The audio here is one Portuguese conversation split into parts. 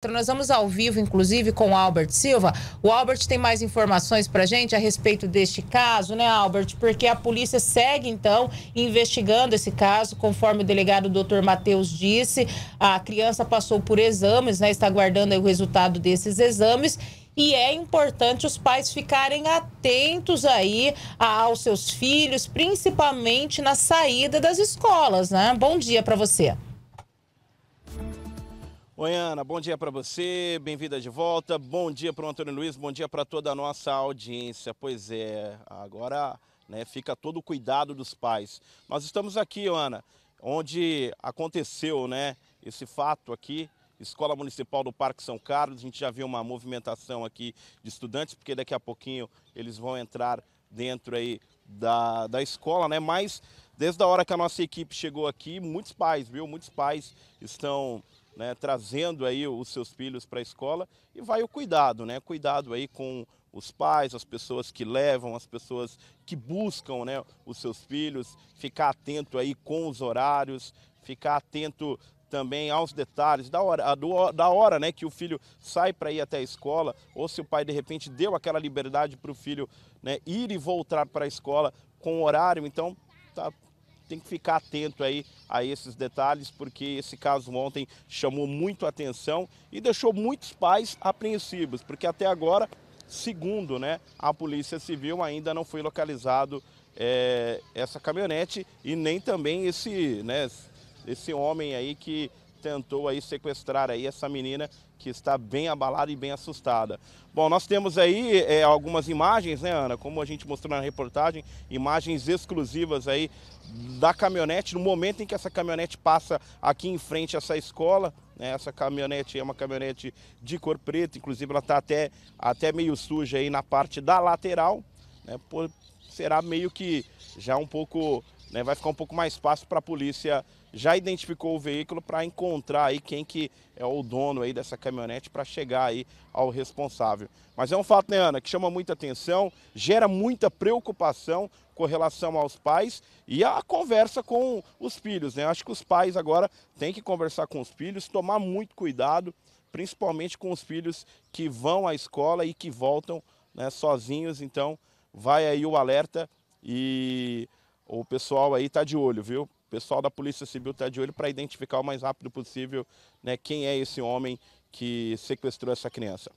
Então, nós vamos ao vivo, inclusive, com o Albert Silva. O Albert tem mais informações para gente a respeito deste caso, né, Albert? Porque a polícia segue, então, investigando esse caso, conforme o delegado Dr. Matheus disse. A criança passou por exames, né? Está aguardando o resultado desses exames. E é importante os pais ficarem atentos aí aos seus filhos, principalmente na saída das escolas, né? Bom dia para você. Oi, Ana, bom dia para você, bem-vinda de volta. Bom dia para o Antônio Luiz, bom dia para toda a nossa audiência. Pois é, agora né, fica todo o cuidado dos pais. Nós estamos aqui, Ana, onde aconteceu né, esse fato aqui. Escola Municipal do Parque São Carlos, a gente já viu uma movimentação aqui de estudantes, porque daqui a pouquinho eles vão entrar dentro aí da, da escola, né? Mas desde a hora que a nossa equipe chegou aqui, muitos pais, viu? Muitos pais estão né, trazendo aí os seus filhos para a escola e vai o cuidado, né? Cuidado aí com os pais, as pessoas que levam, as pessoas que buscam, né, os seus filhos, ficar atento aí com os horários, ficar atento também aos detalhes da hora, da hora né, que o filho sai para ir até a escola, ou se o pai de repente deu aquela liberdade para o filho né, ir e voltar para a escola com horário, então tá tem que ficar atento aí a esses detalhes, porque esse caso ontem chamou muito atenção e deixou muitos pais apreensivos, porque até agora, segundo né, a Polícia Civil, ainda não foi localizado é, essa caminhonete e nem também esse, né, esse homem aí que tentou aí sequestrar aí essa menina que está bem abalada e bem assustada. Bom, nós temos aí é, algumas imagens, né, Ana? Como a gente mostrou na reportagem, imagens exclusivas aí da caminhonete, no momento em que essa caminhonete passa aqui em frente a essa escola. Né? essa caminhonete é uma caminhonete de cor preta, inclusive ela está até, até meio suja aí na parte da lateral. Né, por, será meio que já um pouco né, vai ficar um pouco mais fácil para a polícia já identificou o veículo para encontrar aí quem que é o dono aí dessa caminhonete para chegar aí ao responsável. Mas é um fato, né, Ana, que chama muita atenção, gera muita preocupação com relação aos pais e a conversa com os filhos, né? Acho que os pais agora têm que conversar com os filhos, tomar muito cuidado, principalmente com os filhos que vão à escola e que voltam né, sozinhos. Então, vai aí o alerta e o pessoal aí tá de olho, viu? O pessoal da Polícia Civil tá de olho para identificar o mais rápido possível né, quem é esse homem que sequestrou essa criança.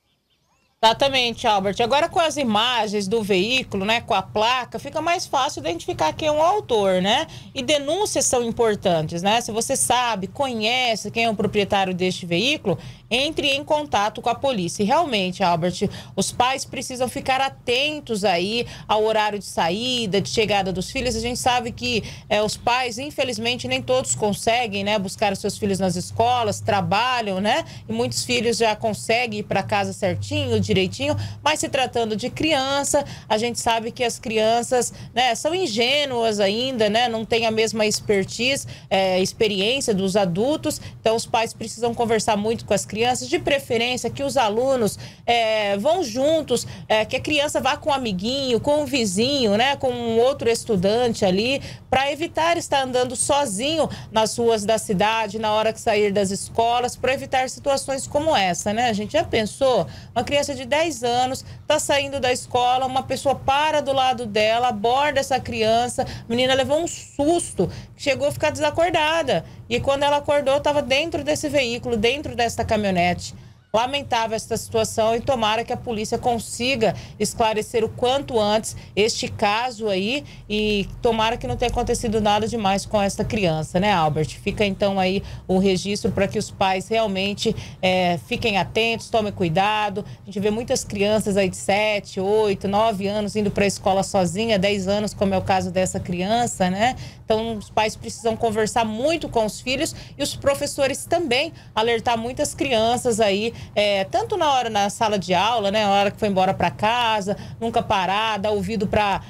Exatamente, Albert. Agora com as imagens do veículo, né, com a placa, fica mais fácil identificar quem é o autor, né? E denúncias são importantes, né? Se você sabe, conhece quem é o proprietário deste veículo, entre em contato com a polícia. E realmente, Albert, os pais precisam ficar atentos aí ao horário de saída, de chegada dos filhos. A gente sabe que é, os pais, infelizmente, nem todos conseguem né, buscar os seus filhos nas escolas, trabalham, né? E muitos filhos já conseguem ir para casa certinho, direitinho. Mas se tratando de criança, a gente sabe que as crianças né, são ingênuas ainda, né? Não tem a mesma expertise, é, experiência dos adultos. Então, os pais precisam conversar muito com as crianças crianças, de preferência que os alunos é, vão juntos, é, que a criança vá com um amiguinho, com um vizinho, né, com um outro estudante ali, para evitar estar andando sozinho nas ruas da cidade, na hora que sair das escolas, para evitar situações como essa, né? A gente já pensou, uma criança de 10 anos está saindo da escola, uma pessoa para do lado dela, aborda essa criança, a menina levou um susto, chegou a ficar desacordada. E quando ela acordou, estava dentro desse veículo, dentro desta caminhonete. Lamentável esta situação e tomara que a polícia consiga esclarecer o quanto antes este caso aí e tomara que não tenha acontecido nada demais com esta criança, né, Albert? Fica então aí o registro para que os pais realmente é, fiquem atentos, tomem cuidado. A gente vê muitas crianças aí de 7, 8, 9 anos indo para a escola sozinha, 10 anos, como é o caso dessa criança, né? Então, os pais precisam conversar muito com os filhos e os professores também alertar muitas crianças aí é, tanto na hora na sala de aula, né, na hora que foi embora para casa, nunca parar, dar ouvido para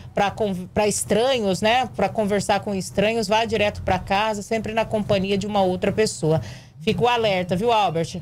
estranhos, né, para conversar com estranhos, vai direto para casa, sempre na companhia de uma outra pessoa. Fica o alerta, viu, Albert?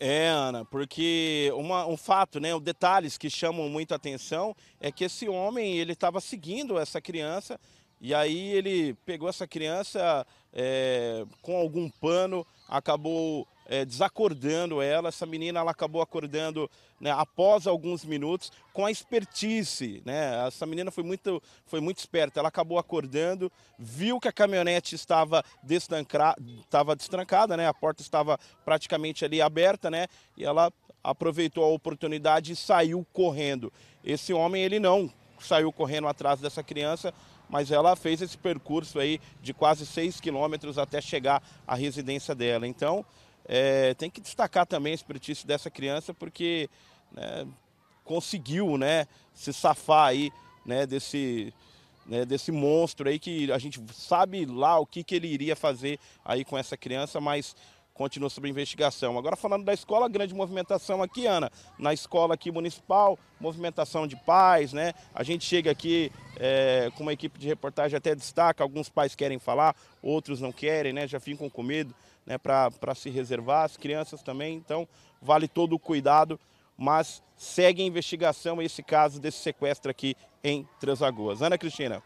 É, Ana, porque uma, um fato, né, um detalhes que chamam muito atenção é que esse homem, ele estava seguindo essa criança e aí ele pegou essa criança é, com algum pano, acabou é, desacordando ela. Essa menina ela acabou acordando né, após alguns minutos com a expertise. Né? Essa menina foi muito, foi muito esperta. Ela acabou acordando, viu que a caminhonete estava, estava destrancada, né? a porta estava praticamente ali aberta, né? e ela aproveitou a oportunidade e saiu correndo. Esse homem ele não saiu correndo atrás dessa criança, mas ela fez esse percurso aí de quase 6 quilômetros até chegar à residência dela. Então, é, tem que destacar também o espiritismo dessa criança, porque né, conseguiu né, se safar aí né, desse, né, desse monstro aí que a gente sabe lá o que, que ele iria fazer aí com essa criança, mas continua sob investigação. Agora falando da escola, grande movimentação aqui, Ana, na escola aqui municipal, movimentação de pais, né? A gente chega aqui é, com uma equipe de reportagem até destaca, alguns pais querem falar, outros não querem, né? Já ficam com medo, né? Para se reservar, as crianças também, então vale todo o cuidado, mas segue a investigação esse caso desse sequestro aqui em Transagoas. Ana Cristina.